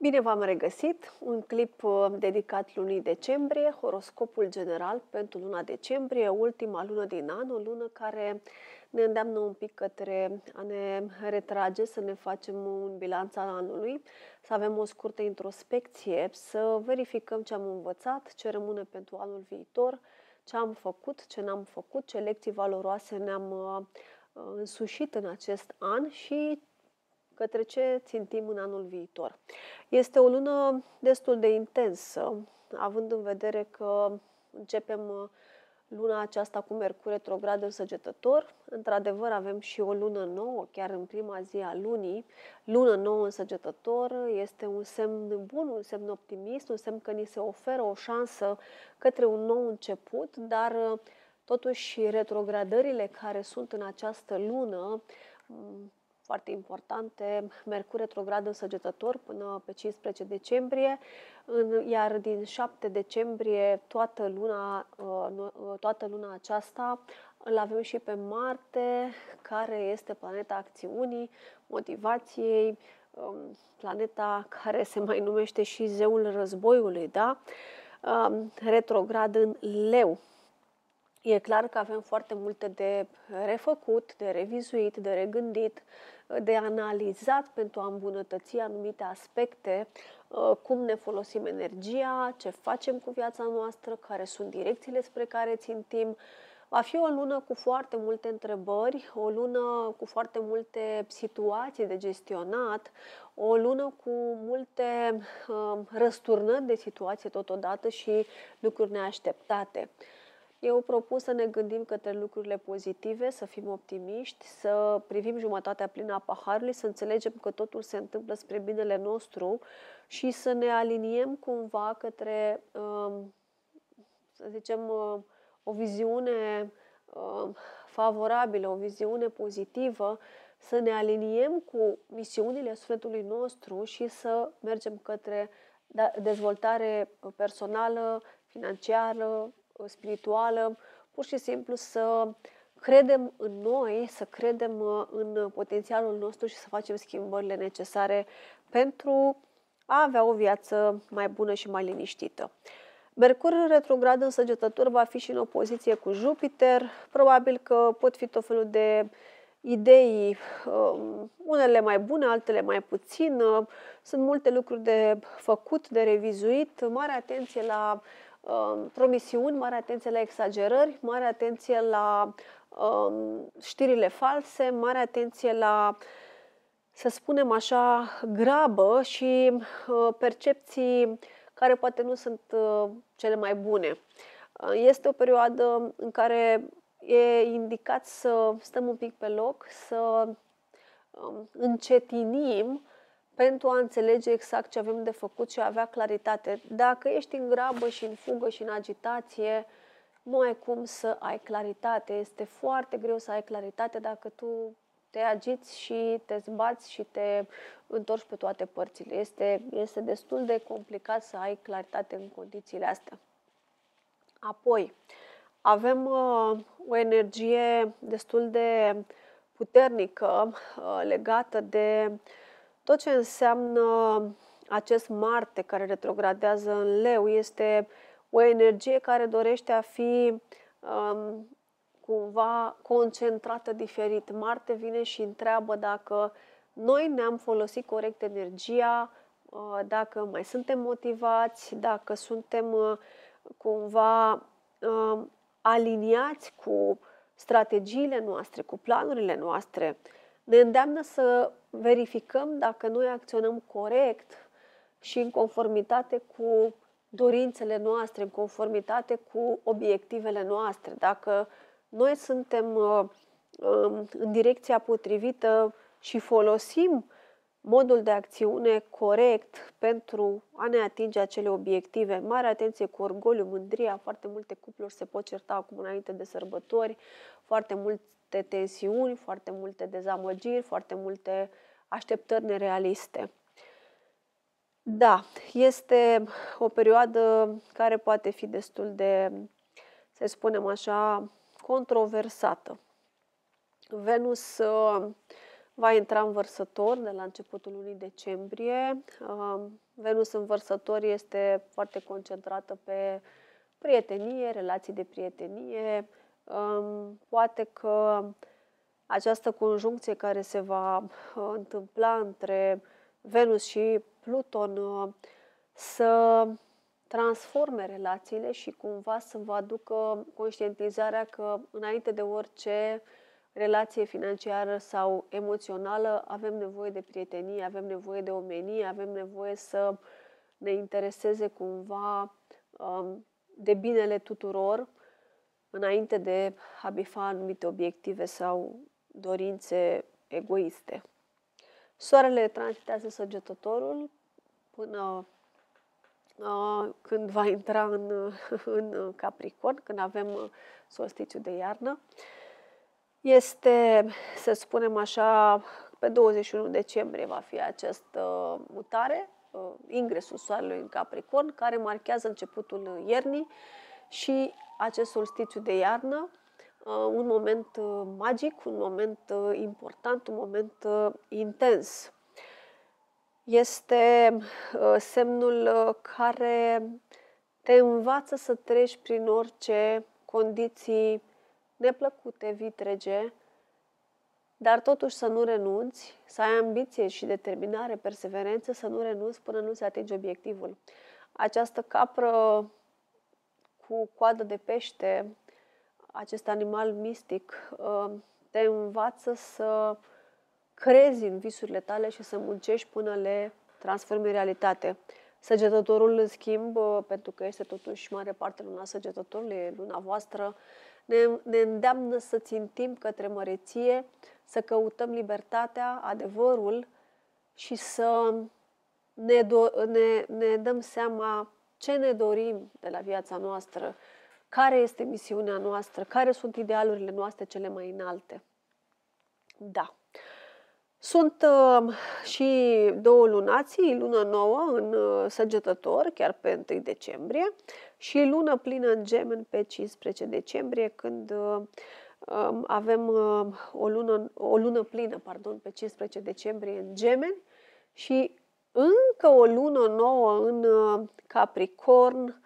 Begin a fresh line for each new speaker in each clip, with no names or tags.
Bine v-am regăsit! Un clip uh, dedicat lunii decembrie, horoscopul general pentru luna decembrie, ultima lună din an, o lună care ne îndeamnă un pic către a ne retrage, să ne facem un bilanț al anului, să avem o scurtă introspecție, să verificăm ce am învățat, ce rămâne pentru anul viitor, ce am făcut, ce n-am făcut, ce lecții valoroase ne-am uh, însușit în acest an și către ce țintim în anul viitor. Este o lună destul de intensă, având în vedere că începem uh, luna aceasta cu Mercur retrograd în săgetător. Într-adevăr, avem și o lună nouă, chiar în prima zi a lunii. Lună nouă în săgetător este un semn bun, un semn optimist, un semn că ni se oferă o șansă către un nou început, dar uh, totuși retrogradările care sunt în această lună mm, foarte importante, Mercur retrograd în săgetător până pe 15 decembrie, în, iar din 7 decembrie toată luna, uh, uh, toată luna aceasta îl avem și pe Marte, care este planeta acțiunii, motivației, um, planeta care se mai numește și zeul războiului, da? Um, retrograd în leu, E clar că avem foarte multe de refăcut, de revizuit, de regândit, de analizat pentru a îmbunătăți anumite aspecte, uh, cum ne folosim energia, ce facem cu viața noastră, care sunt direcțiile spre care țintim. Va fi o lună cu foarte multe întrebări, o lună cu foarte multe situații de gestionat, o lună cu multe uh, răsturnări de situație totodată și lucruri neașteptate. Eu propun să ne gândim către lucrurile pozitive, să fim optimiști, să privim jumătatea plină a paharului, să înțelegem că totul se întâmplă spre binele nostru și să ne aliniem cumva către, um, să zicem, uh, o viziune um, favorabilă, o viziune pozitivă, să ne aliniem cu misiunile sufletului nostru și să mergem către da, dezvoltare personală, financiară, spirituală, pur și simplu să credem în noi, să credem uh, în potențialul nostru și să facem schimbările necesare pentru a avea o viață mai bună și mai liniștită. Mercur în retrograd în săgetător va fi și în opoziție cu Jupiter. Probabil că pot fi tot felul de idei, um, unele mai bune, altele mai puțin. Sunt multe lucruri de făcut, de revizuit. Mare atenție la uh, Um, promisiuni, mare atenție la exagerări, mare atenție la um, știrile false, mare atenție la, să spunem așa, grabă și uh, percepții care poate nu sunt uh, cele mai bune. Uh, este o perioadă în care e indicat să stăm un pic pe loc, să um, încetinim pentru a înțelege exact ce avem de făcut și a avea claritate. Dacă ești în grabă și în fugă și în agitație, nu ai cum să ai claritate. Este foarte greu să ai claritate dacă tu te agiți și te zbați și te întorci pe toate părțile. Este, este destul de complicat să ai claritate în condițiile astea. Apoi, avem uh, o energie destul de puternică uh, legată de uh, tot ce înseamnă acest Marte care retrogradează în leu este o energie care dorește a fi um, cumva concentrată diferit. Marte vine și întreabă dacă noi ne-am folosit corect energia, uh, dacă mai suntem motivați, dacă suntem uh, cumva um, aliniați cu strategiile noastre, cu planurile noastre ne îndeamnă să verificăm dacă noi acționăm corect și în conformitate cu dorințele noastre, în conformitate cu obiectivele noastre. Dacă noi suntem uh, um, în direcția potrivită și folosim modul de acțiune corect pentru a ne atinge acele obiective. Mare atenție cu orgoliu, mândria, foarte multe cupluri se pot certa acum înainte de sărbători, foarte mulți multe tensiuni, foarte multe dezamăgiri, foarte multe așteptări nerealiste. Da, este o perioadă care poate fi destul de, să spunem așa, controversată. Venus uh, va intra în vărsător de la începutul lunii decembrie. Uh, Venus în vărsător este foarte concentrată pe prietenie, relații de prietenie, Poate că această conjuncție care se va uh, întâmpla între Venus și Pluton uh, să transforme relațiile și cumva să vă aducă conștientizarea că înainte de orice relație financiară sau emoțională avem nevoie de prietenie, avem nevoie de omenie, avem nevoie să ne intereseze cumva um, de binele tuturor înainte de a bifa anumite obiective sau dorințe egoiste. Soarele transitează săgetătorul până când va intra în, în Capricorn, când avem solstițiu de iarnă. Este, să spunem așa, pe 21 decembrie va fi această mutare, ingresul soarelui în Capricorn, care marchează începutul iernii și acest solstițiu de iarnă, uh, un moment uh, magic, un moment uh, important, un moment intens. Este semnul care te învață să treci prin orice condiții neplăcute, vitrege, dar totuși să nu renunți, să ai ambiție și determinare, perseverență, să nu renunți până nu se atinge obiectivul. Această capră cu coadă de pește, acest animal mistic, uh, te învață să crezi în visurile tale și să muncești până le transformi în realitate. Săgetătorul, în schimb, uh, pentru că este totuși mare parte luna săgetătorului, luna voastră, ne, ne îndeamnă să țintim către măreție, să căutăm libertatea, adevărul și să ne, do- ne, ne dăm seama ce ne dorim de la viața noastră, care este misiunea noastră, care sunt idealurile noastre cele mai înalte. Da. Sunt uh, și două lunații, lună nouă în uh, săgetător, chiar pe 1 decembrie, și lună plină în gemen pe 15 decembrie, când uh, um, avem uh, o lună, o lună plină pardon, pe 15 decembrie în gemeni și încă o lună nouă în uh, Capricorn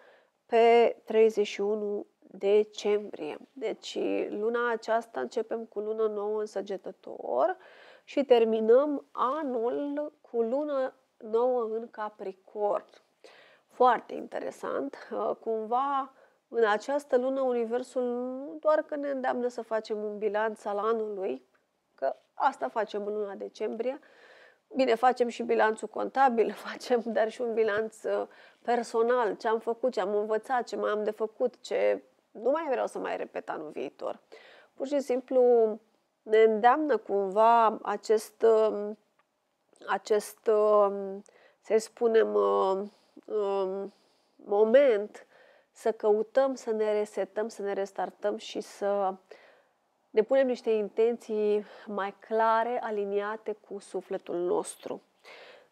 pe 31 decembrie. Deci luna aceasta începem cu lună nouă în Săgetător și terminăm anul cu lună nouă în Capricorn. Foarte interesant. Uh, cumva în această lună Universul nu doar că ne îndeamnă să facem un bilanț al anului, că asta facem în luna decembrie, Bine, facem și bilanțul contabil, facem dar și un bilanț uh, personal, ce am făcut, ce am învățat, ce mai am de făcut, ce nu mai vreau să mai repet anul viitor. Pur și simplu ne îndeamnă cumva acest, um, acest um, să spunem, uh, um, moment să căutăm să ne resetăm, să ne restartăm și să ne punem niște intenții mai clare, aliniate cu sufletul nostru.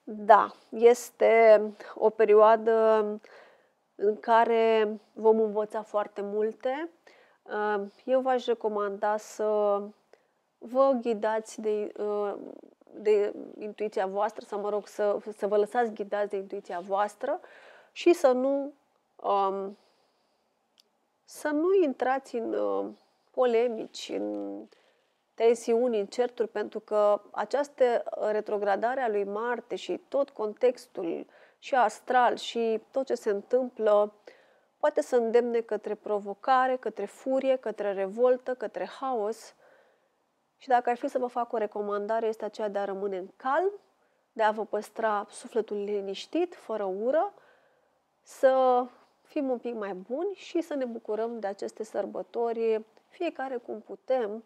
Da, este o perioadă în care vom învăța foarte multe. Uh, eu v-aș recomanda să vă ghidați de, uh, de intuiția voastră, sau mă rog, să, să vă lăsați ghidați de intuiția voastră și să nu, um, să nu intrați în uh, polemici, în tensiuni, în certuri, pentru că această retrogradare a lui Marte și tot contextul și astral și tot ce se întâmplă poate să îndemne către provocare, către furie, către revoltă, către haos. Și dacă ar fi să vă fac o recomandare, este aceea de a rămâne în calm, de a vă păstra sufletul liniștit, fără ură, să fim un pic mai buni și să ne bucurăm de aceste sărbători fiecare cum putem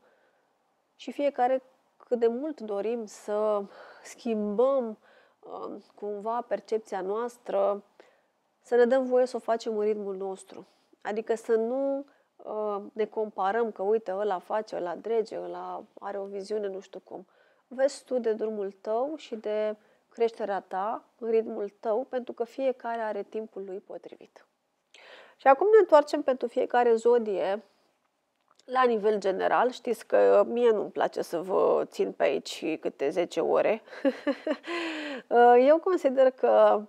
și fiecare cât de mult dorim să schimbăm um, cumva percepția noastră, să ne dăm voie să o facem în ritmul nostru. Adică să nu um, ne comparăm că uite, ăla face, ăla drege, ăla are o viziune nu știu cum. Vezi tu de drumul tău și de creșterea ta, în ritmul tău, pentru că fiecare are timpul lui potrivit. Și acum ne întoarcem pentru fiecare zodie la nivel general, știți că uh, mie nu-mi place să vă țin pe aici câte 10 ore. Uh, eu consider că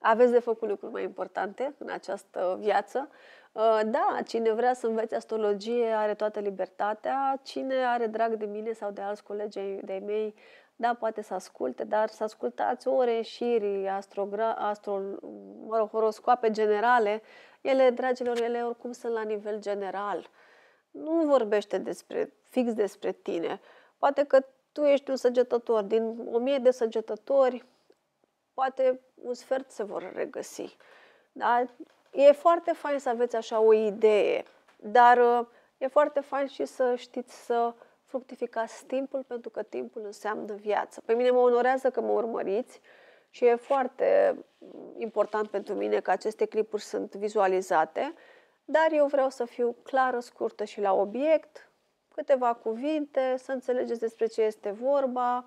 aveți de făcut lucruri mai importante în această viață. Uh, da, cine vrea să învețe astrologie are toată libertatea, cine are drag de mine sau de alți colegi de mei, da, poate să asculte, dar să ascultați ore în șiri, astrogra, astro, mă rog, horoscoape generale, ele, dragilor, ele oricum sunt la nivel general. Uh, nu vorbește despre, fix despre tine. Poate că tu ești un săgetător, din o mie de săgetători, poate un sfert se vor regăsi. Da? E foarte fain să aveți așa o idee, dar uh, e foarte fain și să știți să fructificați timpul, pentru că timpul înseamnă viață. Pe mine mă onorează că mă urmăriți și e foarte mm, important pentru mine că aceste clipuri sunt vizualizate dar eu vreau să fiu clară, scurtă și la obiect, câteva cuvinte, să înțelegeți despre ce este vorba,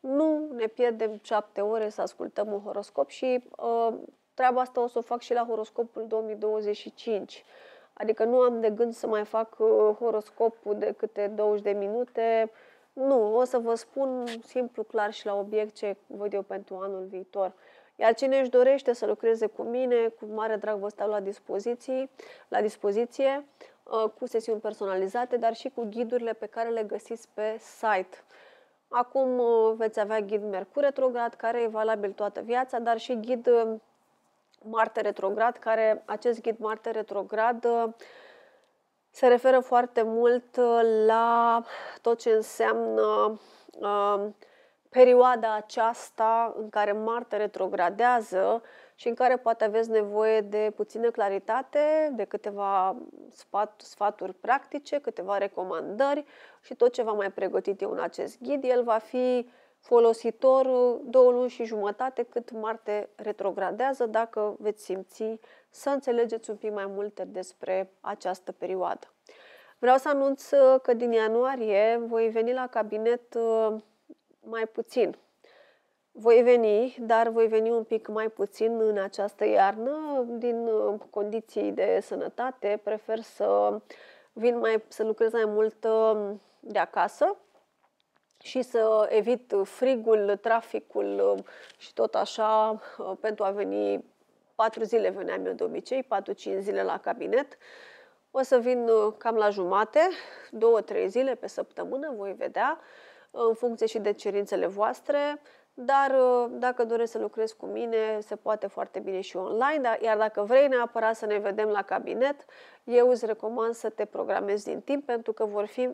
nu ne pierdem șapte ore să ascultăm un horoscop și uh, treaba asta o să o fac și la horoscopul 2025. Adică nu am de gând să mai fac uh, horoscopul de câte 20 de minute. Nu, o să vă spun simplu, clar și la obiect ce văd eu pentru anul viitor. Iar cine își dorește să lucreze cu mine, cu mare drag vă stau la dispoziție, la dispoziție uh, cu sesiuni personalizate, dar și cu ghidurile pe care le găsiți pe site. Acum uh, veți avea ghid Mercur retrograd, care e valabil toată viața, dar și ghid uh, Marte retrograd, care acest ghid Marte retrograd se referă foarte mult la tot ce înseamnă uh, perioada aceasta în care Marte retrogradează și în care poate aveți nevoie de puțină claritate, de câteva sfat, sfaturi practice, câteva recomandări și tot ce v-am mai pregătit eu în acest ghid. El va fi folositor două luni și jumătate cât Marte retrogradează, dacă veți simți să înțelegeți un pic mai multe despre această perioadă. Vreau să anunț că din ianuarie voi veni la cabinet mai puțin. Voi veni, dar voi veni un pic mai puțin în această iarnă, din uh, condiții de sănătate. Prefer să vin mai, să lucrez mai mult uh, de acasă și să evit frigul, traficul uh, și tot așa pentru a veni patru zile veneam eu de obicei, 4-5 zile la cabinet. O să vin cam la jumate, două-trei zile pe săptămână, voi vedea în funcție și de cerințele voastre, dar uh, dacă doresc să lucrez cu mine, se poate foarte bine și online, dar, iar dacă vrei neapărat să ne vedem la cabinet, eu îți recomand să te programezi din timp pentru că vor fi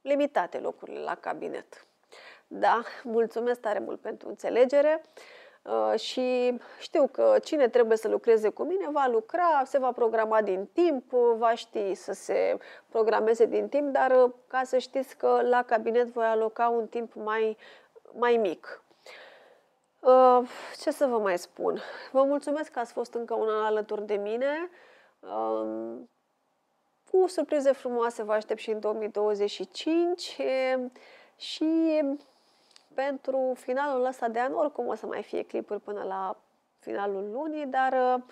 limitate locurile la cabinet. Da, mulțumesc tare mult pentru înțelegere. Uh, și știu că cine trebuie să lucreze cu mine va lucra, se va programa din timp, va ști să se programeze din timp, dar uh, ca să știți că la cabinet voi aloca un timp mai, mai mic. Uh, ce să vă mai spun? Vă mulțumesc că ați fost încă una alături de mine. Um, cu surprize frumoase vă aștept și în 2025 și pentru finalul ăsta de an, oricum o să mai fie clipuri până la finalul lunii, dar uh,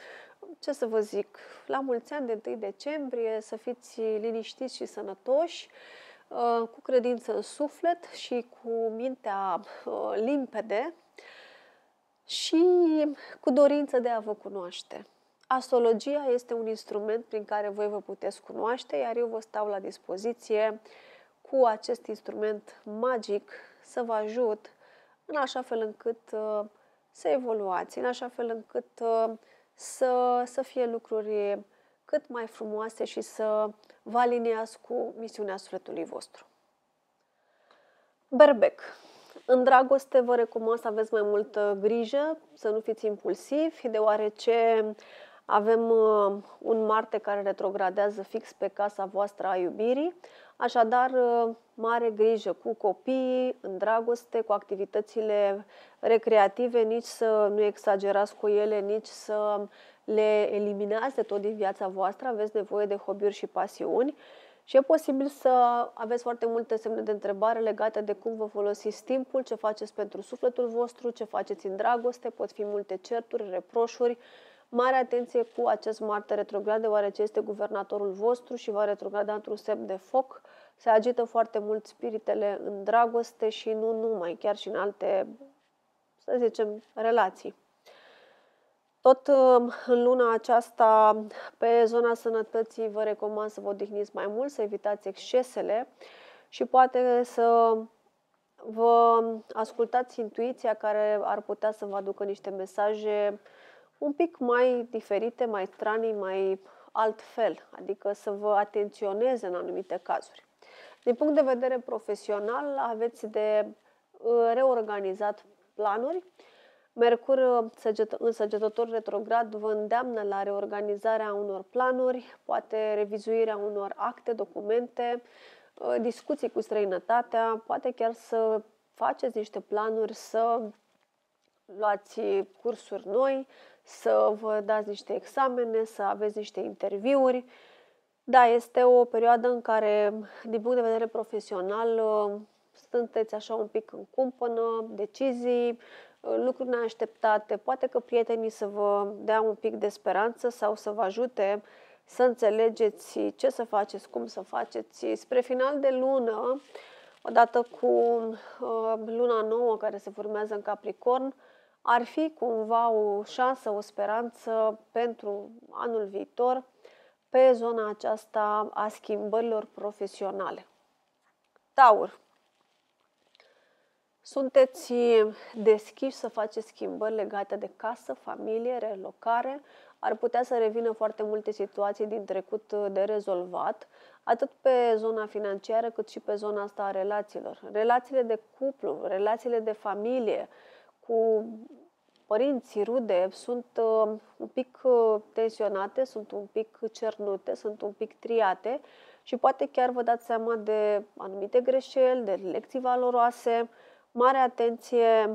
ce să vă zic, la mulți ani de 1 decembrie, să fiți liniștiți și sănătoși, uh, cu credință în suflet și cu mintea uh, limpede și cu dorință de a vă cunoaște. Astrologia este un instrument prin care voi vă puteți cunoaște, iar eu vă stau la dispoziție cu acest instrument magic să vă ajut în așa fel încât uh, să evoluați, în așa fel încât uh, să, să fie lucruri cât mai frumoase și să vă aliniați cu misiunea sufletului vostru. Berbec. În dragoste vă recomand să aveți mai multă grijă, să nu fiți impulsivi, deoarece avem uh, un Marte care retrogradează fix pe casa voastră a iubirii, Așadar, ă, mare grijă cu copiii, în dragoste, cu activitățile recreative, nici să nu exagerați cu ele, nici să le eliminați de tot din viața voastră, aveți nevoie de hobby-uri și pasiuni. Și e posibil să aveți foarte multe semne de întrebare legate de cum vă folosiți timpul, ce faceți pentru sufletul vostru, ce faceți în dragoste, pot fi multe certuri, reproșuri, Mare atenție cu acest Marte retrograd, deoarece este guvernatorul vostru și va retrograda într-un semn de foc. Se agită foarte mult spiritele în dragoste și nu numai, chiar și în alte, să zicem, relații. Tot um, în luna aceasta, pe zona sănătății, vă recomand să vă odihniți mai mult, să evitați excesele și poate să vă ascultați intuiția care ar putea să vă aducă niște mesaje un pic mai diferite, mai stranii, mai altfel, adică să vă atenționeze în anumite cazuri. Din punct de vedere profesional, aveți de uh, reorganizat planuri. Mercur uh, în săgetător retrograd vă îndeamnă la reorganizarea unor planuri, poate revizuirea unor acte, documente, uh, discuții cu străinătatea, poate chiar să faceți niște planuri, să luați cursuri noi, să vă dați niște examene, să aveți niște interviuri. Da, este o perioadă în care, din punct de vedere profesional, sunteți așa un pic în cumpănă, decizii, lucruri neașteptate, poate că prietenii să vă dea un pic de speranță sau să vă ajute să înțelegeți ce să faceți, cum să faceți. Spre final de lună, odată cu uh, luna nouă care se formează în Capricorn, ar fi cumva o șansă, o speranță pentru anul viitor pe zona aceasta a schimbărilor profesionale. Taur, sunteți deschiși să faceți schimbări legate de casă, familie, relocare. Ar putea să revină foarte multe situații din trecut de rezolvat, atât pe zona financiară cât și pe zona asta a relațiilor. Relațiile de cuplu, relațiile de familie, uh, cu părinții rude sunt uh, un pic uh, tensionate, sunt un pic cernute, sunt un pic triate și poate chiar vă dați seama de anumite greșeli, de lecții valoroase. Mare atenție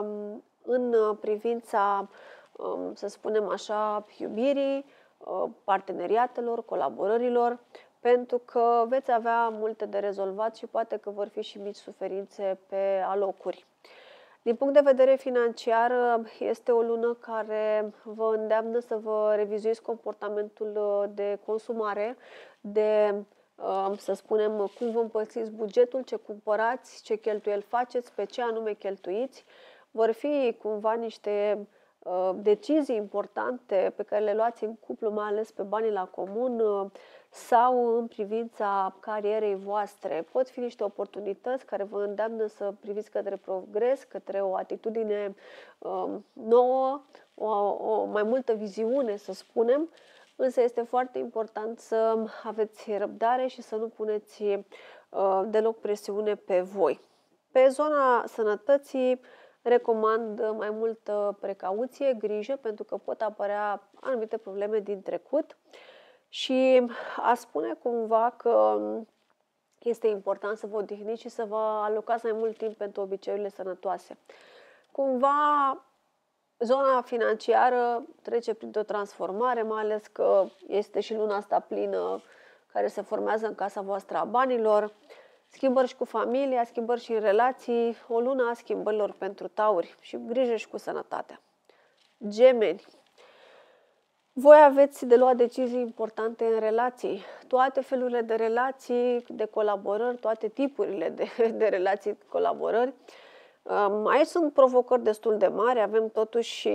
um, în privința, um, să spunem așa, iubirii, uh, parteneriatelor, colaborărilor, pentru că veți avea multe de rezolvat și poate că vor fi și mici suferințe pe alocuri. Din punct de vedere financiar, este o lună care vă îndeamnă să vă revizuiți comportamentul uh, de consumare, de uh, să spunem cum vă împărțiți bugetul, ce cumpărați, ce cheltuieli faceți, pe ce anume cheltuiți. Vor fi cumva niște uh, decizii importante pe care le luați în cuplu, mai ales pe banii la comun, sau în privința carierei voastre. Pot fi niște oportunități care vă îndeamnă să priviți către progres, către o atitudine um, nouă, o, o mai multă viziune, să spunem, însă este foarte important să aveți răbdare și să nu puneți uh, deloc presiune pe voi. Pe zona sănătății, recomand mai multă precauție, grijă, pentru că pot apărea anumite probleme din trecut. Și a spune cumva că este important să vă odihniți și să vă alocați mai mult timp pentru obiceiurile sănătoase. Cumva zona financiară trece printr-o transformare, mai ales că este și luna asta plină care se formează în casa voastră a banilor, schimbări și cu familia, schimbări și în relații, o lună a schimbărilor pentru tauri și grijă și cu sănătatea. Gemeni, voi aveți de luat decizii importante în relații. Toate felurile de relații, de colaborări, toate tipurile de, de relații, colaborări. Mai sunt provocări destul de mari. Avem totuși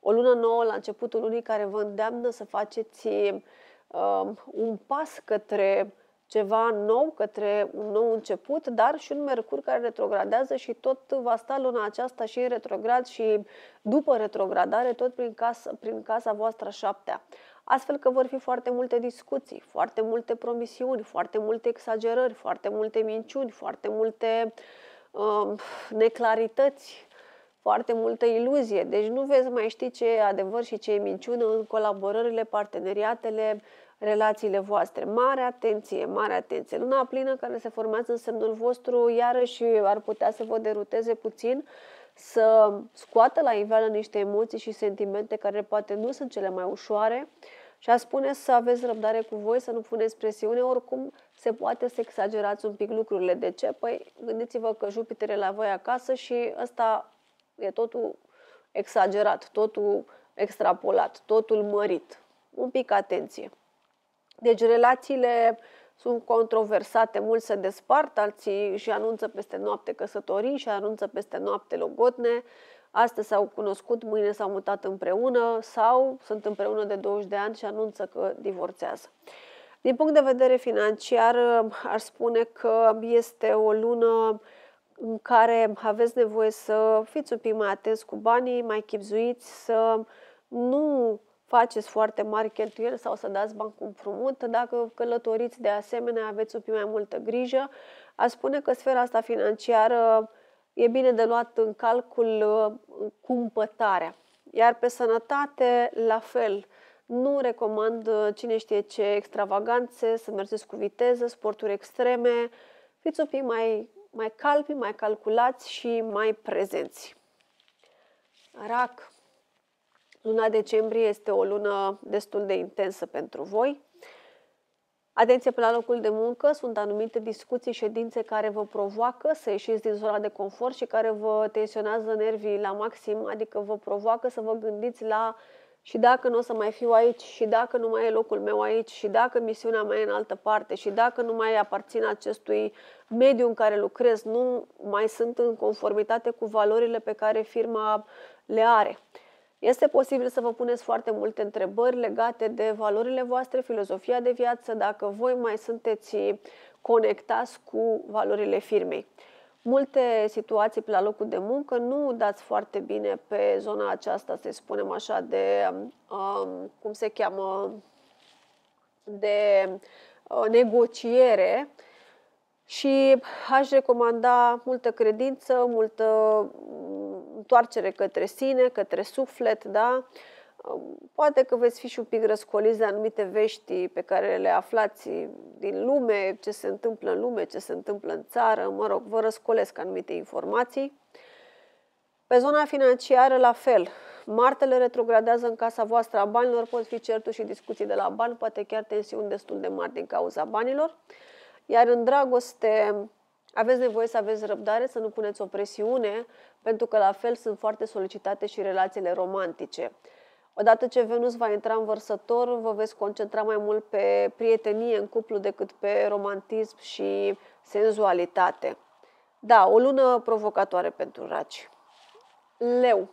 o lună nouă la începutul lunii care vă îndeamnă să faceți um, un pas către ceva nou către un nou început, dar și un Mercur care retrogradează și tot va sta luna aceasta și în retrograd și după retrogradare, tot prin casa, prin casa voastră șaptea. Astfel că vor fi foarte multe discuții, foarte multe promisiuni, foarte multe exagerări, foarte multe minciuni, foarte multe uh, neclarități, foarte multă iluzie. Deci nu veți mai ști ce e adevăr și ce e minciună în colaborările, parteneriatele, relațiile voastre. Mare atenție, mare atenție. Luna plină care se formează în semnul vostru, iarăși ar putea să vă deruteze puțin, să scoată la iveală niște emoții și sentimente care poate nu sunt cele mai ușoare și a spune să aveți răbdare cu voi, să nu puneți presiune, oricum se poate să exagerați un pic lucrurile. De ce? Păi gândiți-vă că Jupiter e la voi acasă și ăsta E totul exagerat, totul extrapolat, totul mărit. Un pic atenție. Deci relațiile sunt controversate, mulți se despart, alții și anunță peste noapte căsătorii și anunță peste noapte logotne, astăzi s-au cunoscut, mâine s-au mutat împreună sau sunt împreună de 20 de ani și anunță că divorțează. Din punct de vedere financiar, aș spune că este o lună uh, în care aveți nevoie să fiți un pic mai atenți cu banii, mai chipzuiți, să nu faceți foarte mari cheltuieli sau să dați bani cu împrumut. Dacă călătoriți de asemenea, aveți un pic mai multă grijă. A spune că sfera asta financiară e bine de luat în calcul uh, cumpătarea. Iar pe sănătate, la fel, nu recomand uh, cine știe ce extravaganțe, să mergeți cu viteză, sporturi extreme, fiți un pic mai mai calpi, mai calculați și mai prezenți. Rac, luna decembrie este o lună destul de intensă pentru voi. Atenție pe la locul de muncă, sunt anumite discuții, ședințe care vă provoacă să ieșiți din zona de confort și care vă tensionează nervii la maxim, adică vă provoacă să vă gândiți la și dacă nu o să mai fiu aici, și dacă nu mai e locul meu aici, și dacă misiunea mea e în altă parte, și dacă nu mai aparțin acestui mediu în care lucrez, nu mai sunt în conformitate cu valorile pe care firma le are. Este posibil să vă puneți foarte multe întrebări legate de valorile voastre, filozofia de viață, dacă voi mai sunteți conectați cu valorile firmei multe situații pe la locul de muncă nu dați foarte bine pe zona aceasta, să spunem așa, de, um, um, cum se cheamă, de uh, negociere și aș recomanda multă credință, multă mm, întoarcere către sine, către suflet, da? Uh, Poate că veți fi și un pic răscoliți de anumite vești pe care le aflați din lume, ce se întâmplă în lume, ce se întâmplă în țară, mă rog, vă răscolesc anumite informații. Pe zona financiară, la fel. Martele retrogradează în casa voastră a banilor, pot fi certuri și discuții de la bani, poate chiar tensiuni destul de mari din cauza banilor. Iar în dragoste, aveți nevoie să aveți răbdare, să nu puneți o presiune, pentru că la fel sunt foarte solicitate și relațiile romantice. Odată ce Venus va intra în vărsător, vă veți concentra mai mult pe prietenie în cuplu decât pe romantism și senzualitate. Da, o lună provocatoare pentru raci. Leu.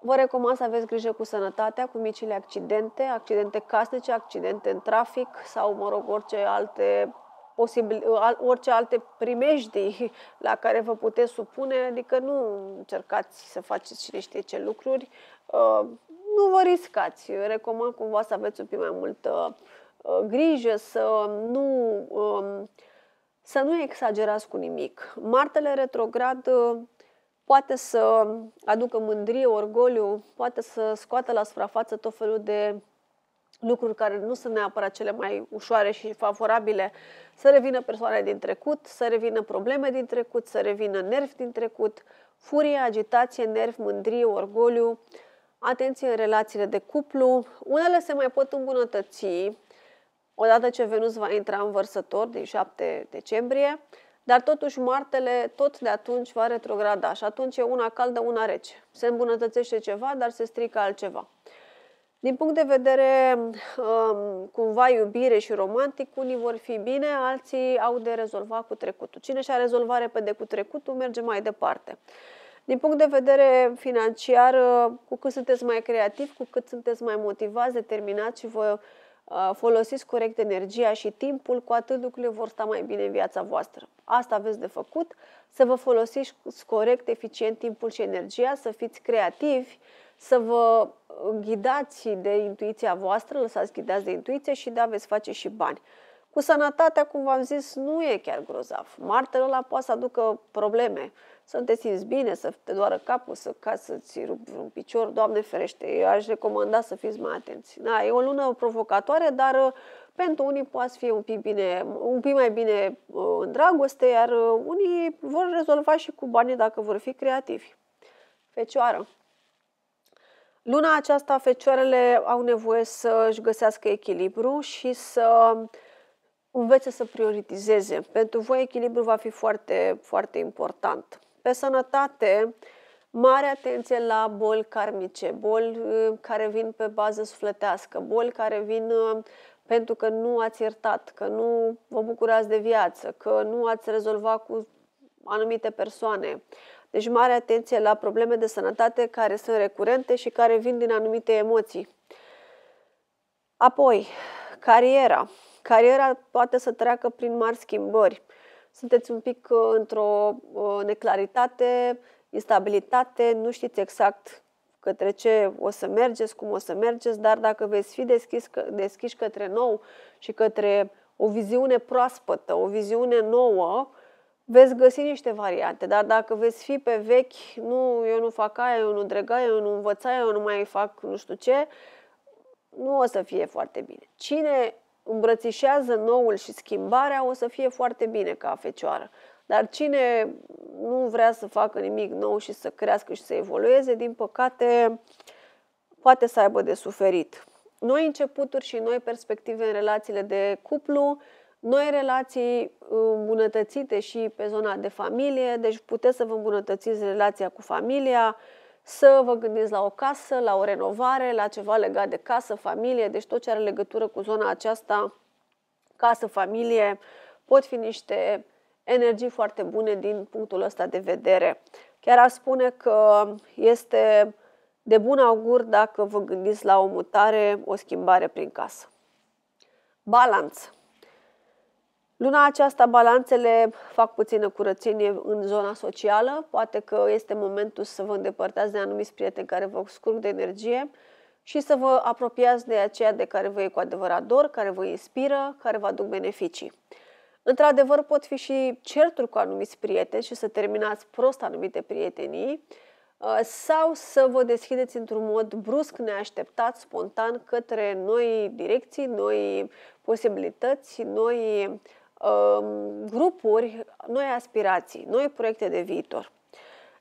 Vă recomand să aveți grijă cu sănătatea, cu micile accidente, accidente casnice, accidente în trafic sau, mă rog, orice alte posibil, orice alte primejdii la care vă puteți supune, adică nu încercați să faceți cine știe ce lucruri. Uh, nu vă riscați. Recomand cumva să aveți un pic mai multă uh, grijă, să nu, um, să nu exagerați cu nimic. Martele retrograd uh, poate să aducă mândrie, orgoliu, poate să scoată la suprafață tot felul de lucruri care nu sunt neapărat cele mai ușoare și favorabile, să revină persoane din trecut, să revină probleme din trecut, să revină nervi din trecut, furie, agitație, nervi, mândrie, orgoliu, atenție în relațiile de cuplu. Unele se mai pot îmbunătăți odată ce Venus va intra în vărsător din 7 decembrie, dar totuși Martele tot de atunci va retrograda și atunci e una caldă, una rece. Se îmbunătățește ceva, dar se strică altceva. Din punct de vedere um, cumva iubire și romantic, unii vor fi bine, alții au de rezolvat cu trecutul. Cine și-a rezolvat repede cu trecutul merge mai departe. Din punct de vedere financiar, uh, cu cât sunteți mai creativ cu cât sunteți mai motivați, determinați și vă uh, folosiți corect energia și timpul, cu atât lucrurile vor sta mai bine în viața voastră. Asta aveți de făcut, să vă folosiți corect, eficient timpul și energia, să fiți creativi, să vă uh, ghidați de intuiția voastră, lăsați ghidați de intuiție și da, veți face și bani. Cu sănătatea, cum v-am zis, nu e chiar grozav. Martele ăla poate să aducă probleme să te simți bine, să te doară capul, să ca să-ți rup un picior, Doamne ferește, eu aș recomanda să fiți mai atenți. Da, e o lună provocatoare, dar uh, pentru unii poate fi un pic, bine, un pic mai bine uh, în dragoste, iar uh, unii vor rezolva și cu banii dacă vor fi creativi. Fecioară. Luna aceasta, fecioarele au nevoie să-și găsească echilibru și să învețe să prioritizeze. Pentru voi echilibru va fi foarte, foarte important. Pe sănătate, mare atenție la boli karmice, boli uh, care vin pe bază sufletească, boli care vin uh, pentru că nu ați iertat, că nu vă bucurați de viață, că nu ați rezolvat cu anumite persoane. Deci mare atenție la probleme de sănătate care sunt recurente și care vin din anumite emoții. Apoi, cariera. Cariera poate să treacă prin mari schimbări sunteți un pic uh, într-o uh, neclaritate, instabilitate, nu știți exact către ce o să mergeți, cum o să mergeți, dar dacă veți fi deschis, deschiși către nou și către o viziune proaspătă, o viziune nouă, veți găsi niște variante, dar dacă veți fi pe vechi, nu, eu nu fac aia, eu nu dreg aia, eu nu învăț aia, eu nu mai fac nu știu ce, nu o să fie foarte bine. Cine îmbrățișează noul și schimbarea, o să fie foarte bine ca fecioară. Dar cine nu vrea să facă nimic nou și să crească și să evolueze, din păcate, poate să aibă de suferit. Noi începuturi și noi perspective în relațiile de cuplu, noi relații uh, îmbunătățite și pe zona de familie, deci puteți să vă îmbunătățiți relația cu familia, să vă gândiți la o casă, la o renovare, la ceva legat de casă, familie, deci tot ce are legătură cu zona aceasta, casă, familie, pot fi niște energii foarte bune din punctul ăsta de vedere. Chiar ar spune că este de bun augur dacă vă gândiți la o mutare, o schimbare prin casă. Balanță. Luna aceasta balanțele fac puțină curățenie în zona socială, poate că este momentul să vă îndepărtați de anumiți prieteni care vă scurg de energie și să vă apropiați de aceea de care vă e cu adevărat dor, care vă inspiră, care vă aduc beneficii. Într-adevăr, pot fi și certuri cu anumiți prieteni și să terminați prost anumite prietenii uh, sau să vă deschideți într-un mod brusc, neașteptat, spontan, către noi direcții, noi posibilități, noi Um, grupuri, noi aspirații, noi proiecte de viitor.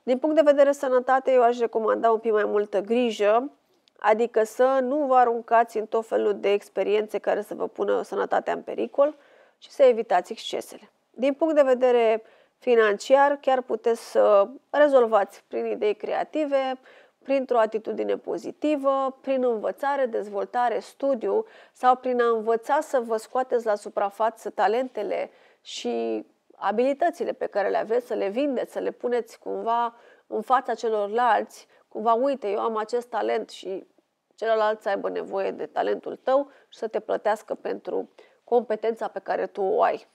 Din punct de vedere sănătate, eu aș recomanda un pic mai multă grijă, adică să nu vă aruncați în tot felul de experiențe care să vă pună sănătatea în pericol și să evitați excesele. Din punct de vedere financiar, chiar puteți să rezolvați prin idei creative, printr-o atitudine pozitivă, prin învățare, dezvoltare, studiu sau prin a învăța să vă scoateți la suprafață talentele și abilitățile pe care le aveți, să le vindeți, să le puneți cumva în fața celorlalți, cumva uite, eu am acest talent și celălalt să aibă nevoie de talentul tău și să te plătească pentru competența pe care tu o ai.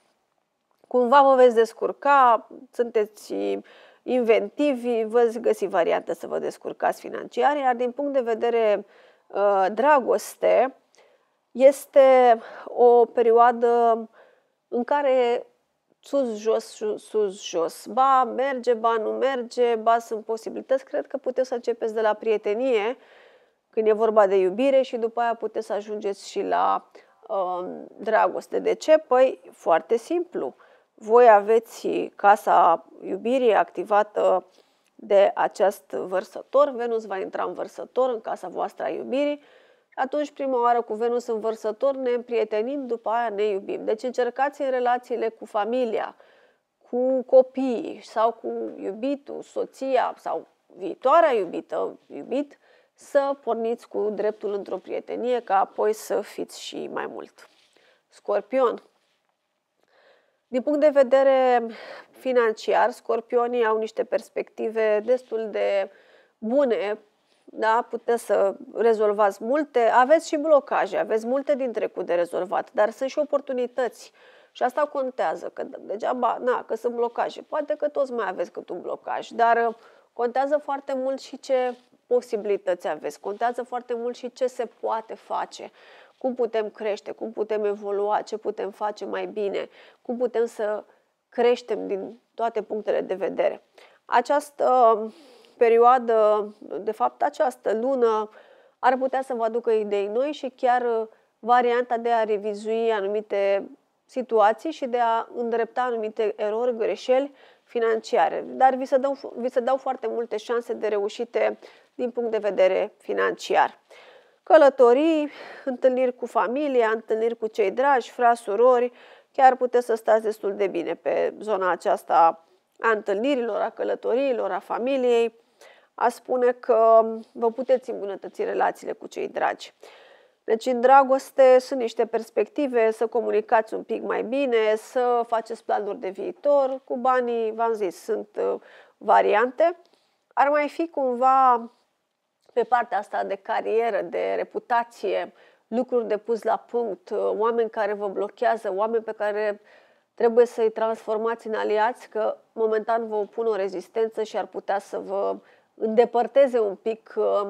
Cumva vă veți descurca, sunteți inventivi, vă găsi variante să vă descurcați financiar, iar din punct de vedere uh, dragoste, este o perioadă în care sus, jos, sus, jos. Ba merge, ba nu merge, ba sunt posibilități. Cred că puteți să începeți de la prietenie, când e vorba de iubire și după aia puteți să ajungeți și la uh, dragoste. De ce? Păi foarte simplu. Uh, voi aveți casa iubirii activată de acest vărsător. Venus va intra în vărsător în casa voastră a iubirii. Atunci, prima oară cu Venus în vărsător, ne împrietenim, după aia ne iubim. Deci încercați în relațiile cu familia, cu copiii sau cu iubitul, soția sau viitoarea iubită, iubit, să porniți cu dreptul într-o prietenie, ca apoi să fiți și mai mult. Scorpion, din punct de vedere financiar, scorpionii au niște perspective destul de bune da? puteți să rezolvați multe, aveți și blocaje, aveți multe din trecut de rezolvat, dar sunt și oportunități. Și asta contează, că degeaba, na, că sunt blocaje. Poate că toți mai aveți cât un blocaj, dar uh, contează foarte mult și ce posibilități aveți, contează foarte mult și ce se poate face cum putem crește, cum putem evolua, ce putem face mai bine, cum putem să creștem din toate punctele de vedere. Această um, perioadă, de fapt această lună, ar putea să vă aducă idei noi și chiar uh, varianta de a revizui anumite situații și de a îndrepta anumite erori, greșeli financiare. Dar vi se, dau, vi se dau foarte multe șanse de reușite din punct de vedere financiar. Călătorii, întâlniri cu familia, întâlniri cu cei dragi, frați, surori, chiar puteți să stați destul de bine pe zona aceasta a întâlnirilor, a călătoriilor, a familiei. A spune că vă puteți îmbunătăți relațiile cu cei dragi. Deci în dragoste sunt niște perspective să comunicați un pic mai bine, să faceți planuri de viitor. Cu banii, v-am zis, sunt uh, variante. Ar mai fi cumva pe partea asta de carieră, de reputație, lucruri de pus la punct, oameni care vă blochează, oameni pe care trebuie să-i transformați în aliați, că momentan vă opun o rezistență și ar putea să vă îndepărteze un pic uh,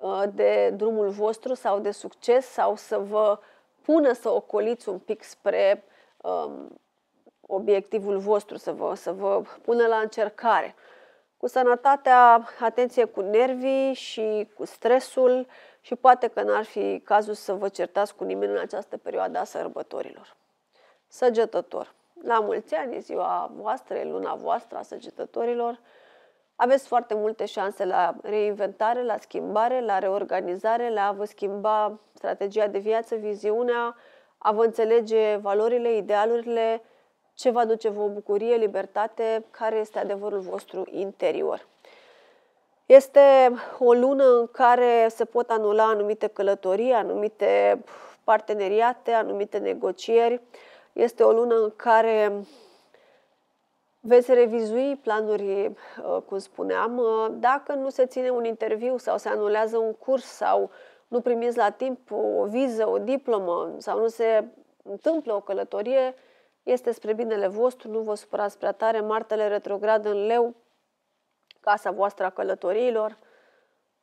uh, de drumul vostru sau de succes sau să vă pună să ocoliți un pic spre um, obiectivul vostru, să vă, să vă pună la încercare. Cu sănătatea, atenție cu nervii și cu stresul și poate că n-ar fi cazul să vă certați cu nimeni în această perioadă a sărbătorilor. Săgetător. La mulți ani, ziua voastră, luna voastră a săgetătorilor. Aveți foarte multe șanse la reinventare, la schimbare, la reorganizare, la a vă schimba strategia de viață, viziunea, a vă înțelege valorile, idealurile, ce vă aduce vouă bucurie, libertate, care este adevărul vostru interior. Este o lună în care se pot anula anumite călătorii, anumite parteneriate, anumite negocieri. Este o lună în care veți revizui planuri, uh, cum spuneam, uh, dacă nu se ține un interviu sau se anulează un curs sau nu primiți la timp o viză, o diplomă sau nu se întâmplă o călătorie, este spre binele vostru, nu vă supărați prea tare, Martele retrograd în leu, casa voastră a călătoriilor,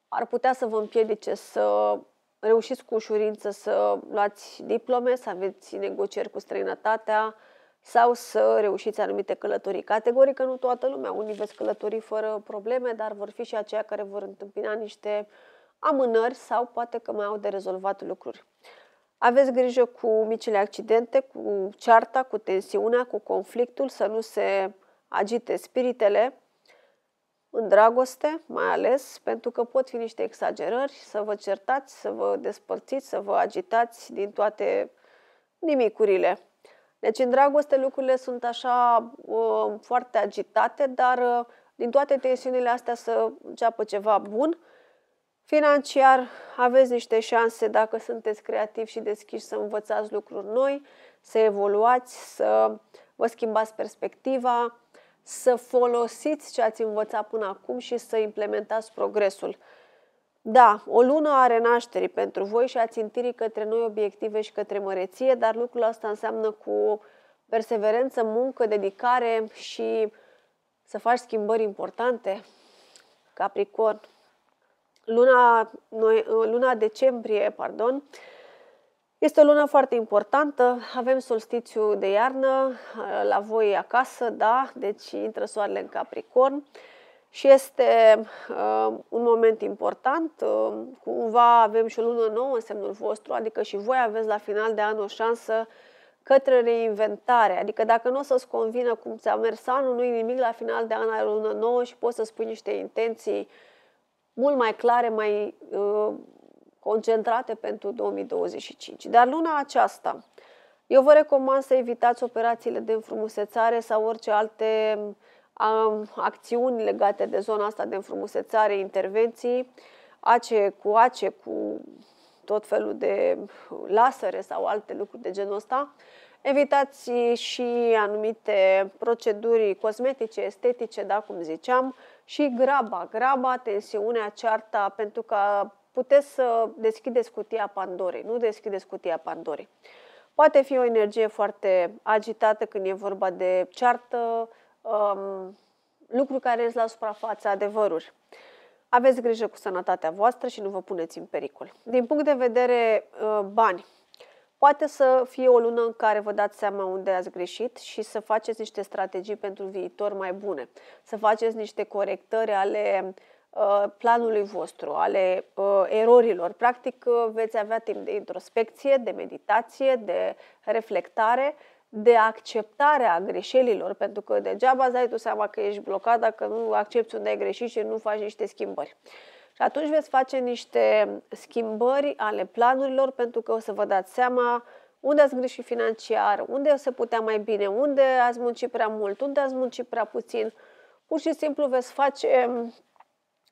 ar putea să vă împiedice să reușiți cu ușurință să luați diplome, să aveți negocieri cu străinătatea sau să reușiți anumite călătorii. Categoric nu toată lumea, unii veți călători fără probleme, dar vor fi și aceia care vor întâmpina niște amânări sau poate că mai au de rezolvat lucruri. Aveți grijă cu micile accidente, cu cearta, cu tensiunea, cu conflictul, să nu se agite spiritele în dragoste, mai ales, pentru că pot fi niște exagerări, să vă certați, să vă despărțiți, să vă agitați din toate nimicurile. Deci în dragoste lucrurile sunt așa uh, foarte agitate, dar uh, din toate tensiunile astea să înceapă ceva bun Financiar, aveți niște șanse dacă sunteți creativi și deschiși să învățați lucruri noi, să evoluați, să vă schimbați perspectiva, să folosiți ce ați învățat până acum și să implementați progresul. Da, o lună are nașterii pentru voi și ați țintirii către noi obiective și către măreție, dar lucrul ăsta înseamnă cu perseverență, muncă, dedicare și să faci schimbări importante. Capricorn, luna, noi, luna decembrie, pardon, este o lună foarte importantă. Avem solstițiu de iarnă uh, la voi acasă, da, deci intră soarele în Capricorn și este uh, un moment important. Uh, cumva avem și o lună nouă în semnul vostru, adică și voi aveți la final de an o șansă către reinventare. Adică dacă nu o să-ți convină cum ți-a mers anul, nu-i nimic, la final de an ai o lună nouă și poți să spui niște intenții uh, mult mai clare, mai uh, concentrate pentru 2025. Dar luna aceasta, eu vă recomand să evitați operațiile de înfrumusețare sau orice alte um, acțiuni legate de zona asta de înfrumusețare, intervenții, ace cu ace, cu tot felul de lasere sau alte lucruri de genul ăsta. Evitați și anumite proceduri cosmetice, estetice, da, cum ziceam, și graba, graba, tensiunea, cearta, pentru că puteți să deschideți cutia Pandorei, nu deschideți cutia Pandorei. Poate fi o energie foarte agitată când e vorba de ceartă, um, lucruri care ies la suprafață, adevăruri. Aveți grijă cu sănătatea voastră și nu vă puneți în pericol. Din punct de vedere uh, bani, Poate să fie o lună în care vă dați seama unde ați greșit și să faceți niște strategii pentru viitor mai bune, să faceți niște corectări ale uh, planului vostru, ale uh, erorilor. Practic uh, veți avea timp de introspecție, de meditație, de reflectare, de acceptare a greșelilor, pentru că degeaba îți dai tu seama că ești blocat dacă nu accepti unde ai greșit și nu faci niște schimbări. Și atunci veți face niște schimbări ale planurilor pentru că o să vă dați seama unde ați greșit financiar, unde se putea mai bine, unde ați muncit prea mult, unde ați muncit prea puțin. Pur și simplu veți face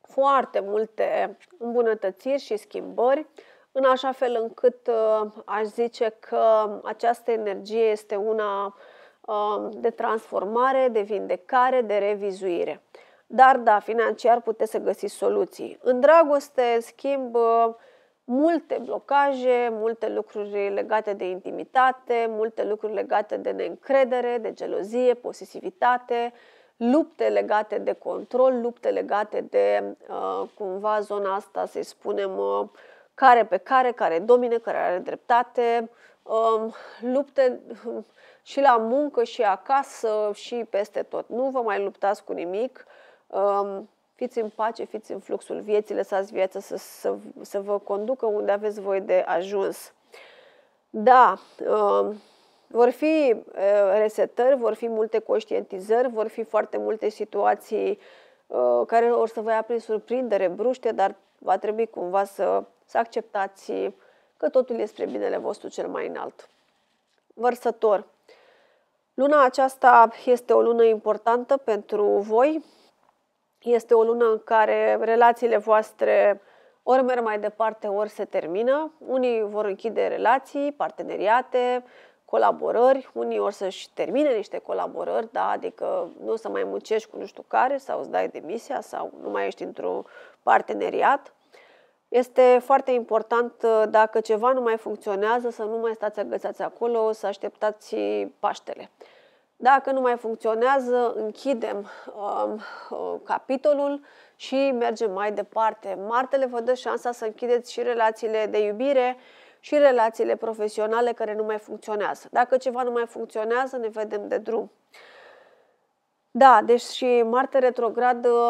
foarte multe îmbunătățiri și schimbări, în așa fel încât uh, aș zice că această energie este una uh, de transformare, de vindecare, de revizuire. Dar da, financiar puteți să găsiți soluții. În dragoste, schimb, multe blocaje, multe lucruri legate de intimitate, multe lucruri legate de neîncredere, de gelozie, posesivitate, lupte legate de control, lupte legate de uh, cumva zona asta, să-i spunem, uh, care pe care, care domine, care are dreptate, um, lupte și la muncă și acasă și peste tot. Nu vă mai luptați cu nimic, Um, fiți în pace, fiți în fluxul vieții, lăsați viața să, să, să vă conducă unde aveți voie de ajuns. Da, um, vor fi uh, resetări, vor fi multe conștientizări, vor fi foarte multe situații uh, care o să vă ia prin surprindere bruște, dar va trebui cumva să, să acceptați că totul este spre binele vostru cel mai înalt. Vărsător. Luna aceasta este o lună importantă pentru voi, este o lună în care relațiile voastre ori merg mai departe, ori se termină. Unii vor închide relații, parteneriate, colaborări, unii ori să-și termine niște colaborări, da? adică nu o să mai muncești cu nu știu care sau îți dai demisia sau nu mai ești într-un parteneriat. Este foarte important uh, dacă ceva nu mai funcționează să nu mai stați agățați acolo, să așteptați Paștele. Dacă nu mai funcționează, închidem um, uh, capitolul și mergem mai departe. Martele vă dă șansa să închideți și relațiile de iubire și relațiile profesionale care nu mai funcționează. Dacă ceva nu mai funcționează, ne vedem de drum. Da, deci și Marte retrograd uh,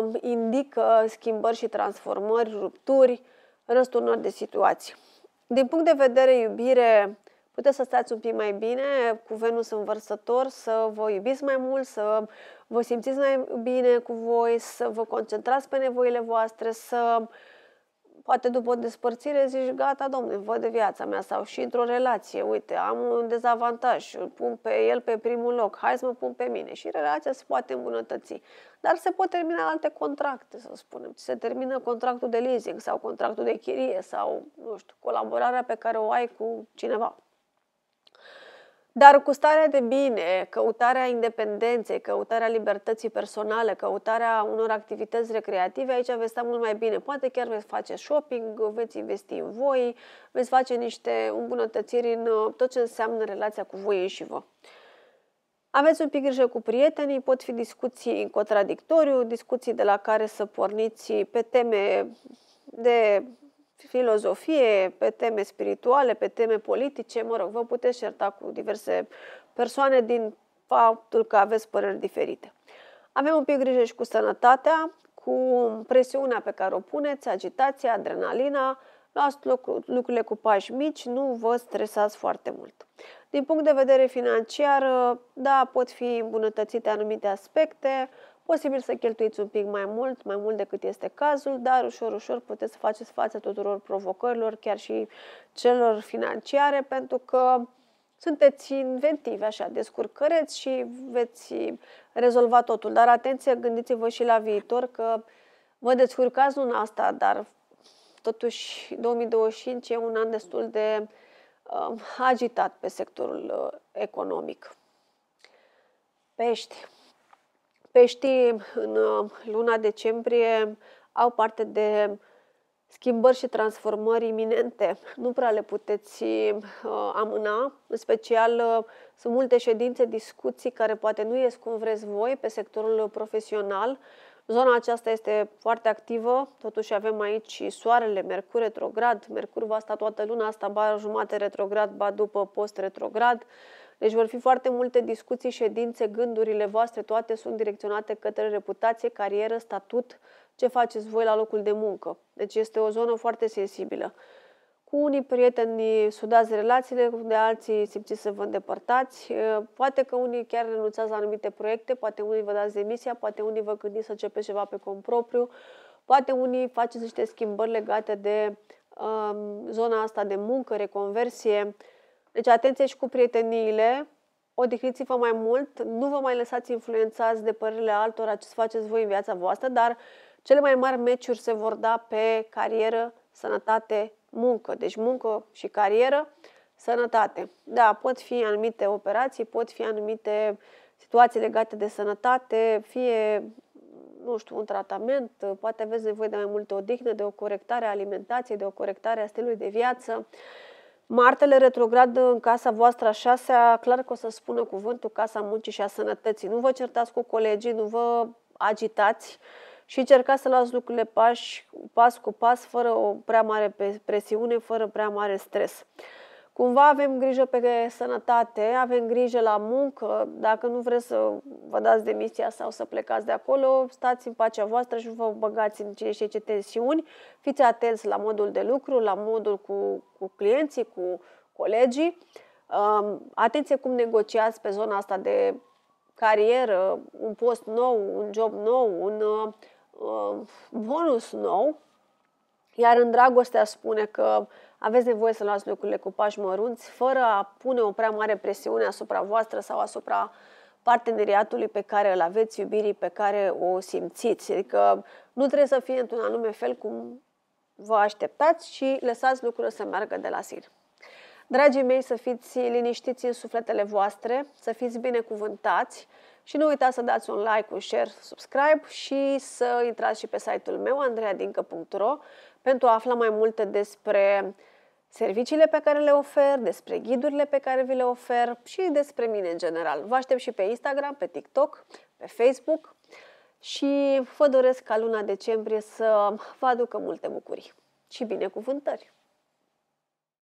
um, indică schimbări și transformări, rupturi, răsturnări de situații. Din punct de vedere iubire, puteți să stați un pic mai bine cu Venus în vărsător, să vă iubiți mai mult, să vă simțiți mai bine cu voi, să vă concentrați pe nevoile voastre, să poate după o despărțire zici, gata, domne, văd de viața mea sau și într-o relație, uite, am un dezavantaj, îl pun pe el pe primul loc, hai să mă pun pe mine și relația se poate îmbunătăți. Dar se pot termina alte contracte, să spunem. Se termină contractul de leasing sau contractul de chirie sau, nu știu, colaborarea pe care o ai cu cineva. Dar cu starea de bine, căutarea independenței, căutarea libertății personale, căutarea unor activități recreative, aici veți sta mult mai bine. Poate chiar veți face shopping, veți investi în voi, veți face niște îmbunătățiri în uh, tot ce înseamnă relația cu voi și vă. Aveți un pic grijă cu prietenii, pot fi discuții în contradictoriu, discuții de la care să porniți pe teme de filozofie, pe teme spirituale, pe teme politice, mă rog, vă puteți certa cu diverse persoane din faptul că aveți păreri diferite. Avem un pic grijă și cu sănătatea, cu presiunea pe care o puneți, agitația, adrenalina, luați lucrurile cu pași mici, nu vă stresați foarte mult. Din punct de vedere financiar, da, pot fi îmbunătățite anumite aspecte, Posibil să cheltuiți un pic mai mult, mai mult decât este cazul, dar ușor, ușor puteți să faceți față tuturor provocărilor, chiar și celor financiare, pentru că sunteți inventivi, așa, descurcăreți și veți rezolva totul. Dar atenție, gândiți-vă și la viitor că vă descurcați luna asta, dar totuși 2025 e un an destul de uh, agitat pe sectorul uh, economic. Pești. Peștii în uh, luna decembrie au parte de schimbări și transformări iminente. Nu prea le puteți uh, amâna, în special uh, sunt multe ședințe, discuții care poate nu ies cum vreți voi pe sectorul profesional. Zona aceasta este foarte activă, totuși avem aici soarele, mercur retrograd, mercur va sta toată luna asta, ba jumate retrograd, ba după post retrograd. Uh, deci vor fi foarte multe discuții, ședințe, gândurile voastre, toate sunt direcționate către reputație, carieră, statut, ce faceți voi la locul de muncă. Deci este o zonă foarte sensibilă. Cu unii prieteni sudați relațiile, cu de alții simțiți să vă îndepărtați. Poate că unii chiar renunțați la anumite proiecte, poate unii vă dați demisia, poate unii vă gândiți să începeți ceva pe cont propriu, poate unii faceți niște schimbări legate de um, zona asta de muncă, reconversie, deci atenție și cu prieteniile, odihniți-vă mai mult, nu vă mai lăsați influențați de părerile altora ce faceți voi în viața voastră, dar cele mai mari meciuri se vor da pe carieră, sănătate, muncă. Deci muncă și carieră, sănătate. Da, pot fi anumite operații, pot fi anumite situații legate de sănătate, fie, nu știu, un tratament, poate aveți nevoie de mai multe odihnă, de o corectare a alimentației, de o corectare a stilului de viață. Martele retrograd în casa voastră a șasea, clar că o să spună cuvântul Casa Muncii și a Sănătății. Nu vă certați cu colegii, nu vă agitați și încercați să luați lucrurile pași, pas cu pas, fără o prea mare presiune, fără prea mare stres cumva avem grijă pe sănătate, avem grijă la muncă, dacă nu vreți să vă dați demisia sau să plecați de acolo, stați în pacea voastră și vă băgați în cine știe ce tensiuni, fiți atenți la modul de lucru, la modul cu, cu clienții, cu colegii. Um, atenție cum negociați pe zona asta de carieră, un post nou, un job nou, un uh, um, bonus nou. Iar în dragostea spune că aveți nevoie să luați lucrurile cu pași mărunți, fără a pune o prea mare presiune asupra voastră sau asupra parteneriatului pe care îl aveți, iubirii pe care o simțiți. Adică nu trebuie să fie într-un anume fel cum vă așteptați și lăsați lucrurile să meargă de la sine. Dragii mei, să fiți liniștiți în sufletele voastre, să fiți binecuvântați și nu uitați să dați un like, un share, subscribe și să intrați și pe site-ul meu, andreadincă.ro, pentru a afla mai multe despre serviciile pe care le ofer, despre ghidurile pe care vi le ofer și despre mine în general. Vă aștept și pe Instagram, pe TikTok, pe Facebook și vă doresc ca luna decembrie să vă aducă multe bucurii și binecuvântări!